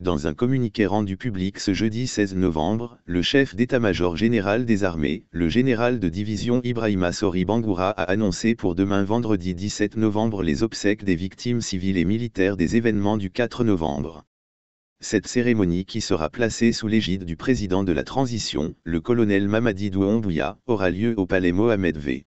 Dans un communiqué rendu public ce jeudi 16 novembre, le chef d'état-major général des armées, le général de division Ibrahima Sori Bangoura a annoncé pour demain vendredi 17 novembre les obsèques des victimes civiles et militaires des événements du 4 novembre. Cette cérémonie qui sera placée sous l'égide du président de la transition, le colonel Mamadi Douombouya, aura lieu au palais Mohamed V.